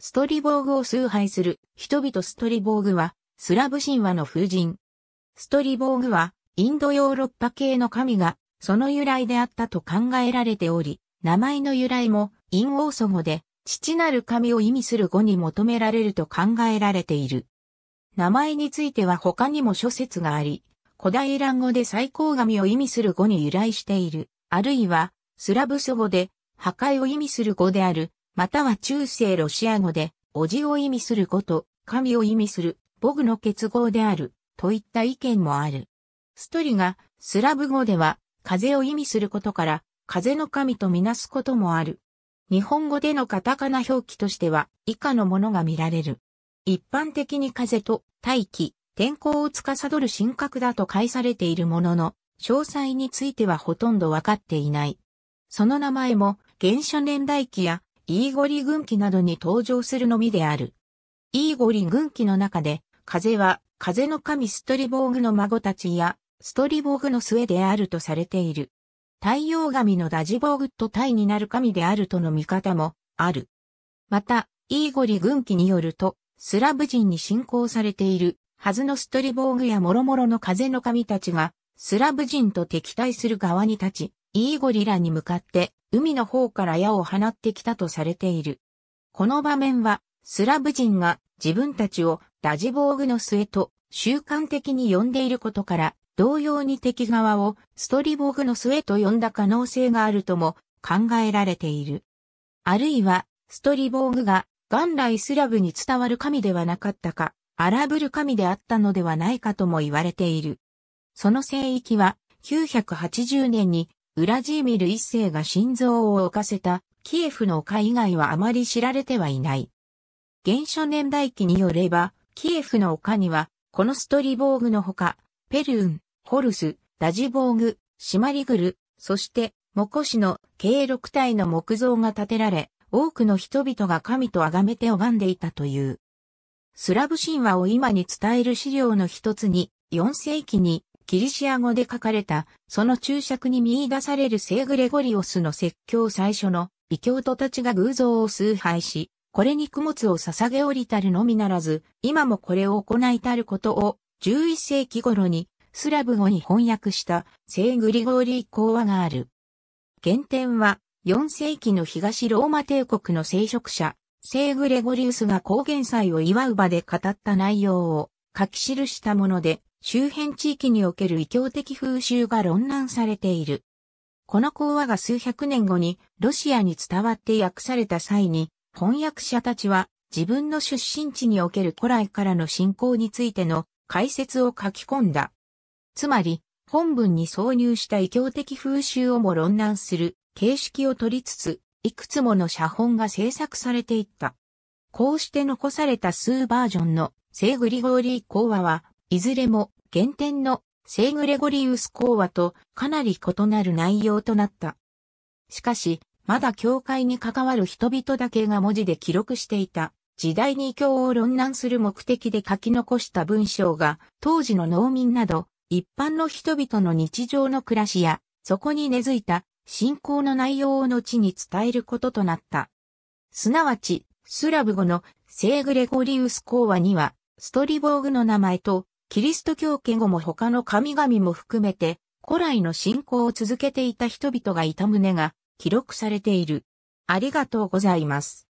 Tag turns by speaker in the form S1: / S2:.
S1: ストリボーグを崇拝する人々ストリボーグは、スラブ神話の風神。ストリボーグは、インドヨーロッパ系の神が、その由来であったと考えられており、名前の由来も、陰ー祖語で、父なる神を意味する語に求められると考えられている。名前については他にも諸説があり、古代蘭語で最高神を意味する語に由来している、あるいは、スラブ祖語で、破壊を意味する語である、または中世ロシア語で、おじを意味すること、神を意味する、ボグの結合である、といった意見もある。ストリが、スラブ語では、風を意味することから、風の神とみなすこともある。日本語でのカタカナ表記としては、以下のものが見られる。一般的に風と大気、天候を司る神格だと解されているものの、詳細についてはほとんどわかっていない。その名前も、原初年代記やイーゴリ軍記などに登場するのみである。イーゴリ軍記の中で、風は風の神ストリボーグの孫たちや、ストリボーグの末であるとされている。太陽神のダジボーグと体になる神であるとの見方もある。また、イーゴリ軍記によると、スラブ人に信仰されている、はずのストリボーグや諸々の風の神たちが、スラブ人と敵対する側に立ち、イーゴリラに向かって海の方から矢を放ってきたとされている。この場面はスラブ人が自分たちをラジボーグの末と習慣的に呼んでいることから同様に敵側をストリボーグの末と呼んだ可能性があるとも考えられている。あるいはストリボーグが元来スラブに伝わる神ではなかったか、荒ぶる神であったのではないかとも言われている。その聖域は980年にウラジーミル一世が心臓を置かせたキエフの丘以外はあまり知られてはいない。原初年代記によれば、キエフの丘には、このストリボーグのほか、ペルーン、ホルス、ダジボーグ、シマリグル、そして、モコシの計6体の木像が建てられ、多くの人々が神と崇めて拝んでいたという。スラブ神話を今に伝える資料の一つに、4世紀にギリシア語で書かれた、その注釈に見出される聖グレゴリオスの説教最初の、異教徒たちが偶像を崇拝し、これに供物を捧げおりたるのみならず、今もこれを行いたることを、11世紀頃に、スラブ語に翻訳した、聖グリゴーリー講話がある。原点は、4世紀の東ローマ帝国の聖職者、聖グレゴリウスが高原祭を祝う場で語った内容を書き記したもので、周辺地域における異教的風習が論難されている。この講話が数百年後にロシアに伝わって訳された際に、翻訳者たちは自分の出身地における古来からの信仰についての解説を書き込んだ。つまり、本文に挿入した異教的風習をも論難する形式を取りつつ、いくつもの写本が制作されていった。こうして残された数バージョンの聖グリゴーリー講話は、いずれも原点の聖グレゴリウス講話とかなり異なる内容となった。しかし、まだ教会に関わる人々だけが文字で記録していた、時代に教を論難する目的で書き残した文章が、当時の農民など、一般の人々の日常の暮らしや、そこに根付いた信仰の内容を後に伝えることとなった。すなわち、スラブ語の聖グレゴリウス講話には、ストリボーグの名前とキリスト教家後も他の神々も含めて、古来の信仰を続けていた人々がいた旨が記録されている。ありがとうございます。